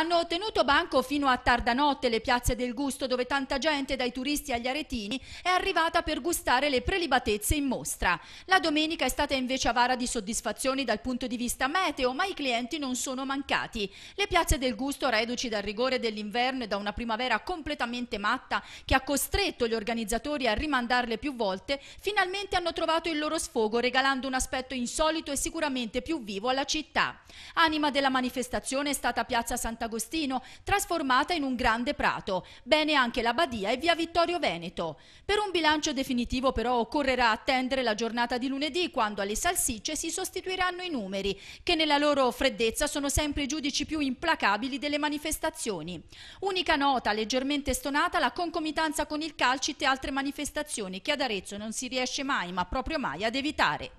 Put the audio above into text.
hanno tenuto banco fino a tarda notte le piazze del gusto dove tanta gente dai turisti agli aretini è arrivata per gustare le prelibatezze in mostra. La domenica è stata invece avara di soddisfazioni dal punto di vista meteo ma i clienti non sono mancati. Le piazze del gusto reduci dal rigore dell'inverno e da una primavera completamente matta che ha costretto gli organizzatori a rimandarle più volte finalmente hanno trovato il loro sfogo regalando un aspetto insolito e sicuramente più vivo alla città. Anima della manifestazione è stata Piazza Santa Sant'Agostino, trasformata in un grande prato. Bene anche la Badia e via Vittorio Veneto. Per un bilancio definitivo però occorrerà attendere la giornata di lunedì quando alle salsicce si sostituiranno i numeri, che nella loro freddezza sono sempre i giudici più implacabili delle manifestazioni. Unica nota, leggermente stonata, la concomitanza con il calcite e altre manifestazioni che ad Arezzo non si riesce mai, ma proprio mai, ad evitare.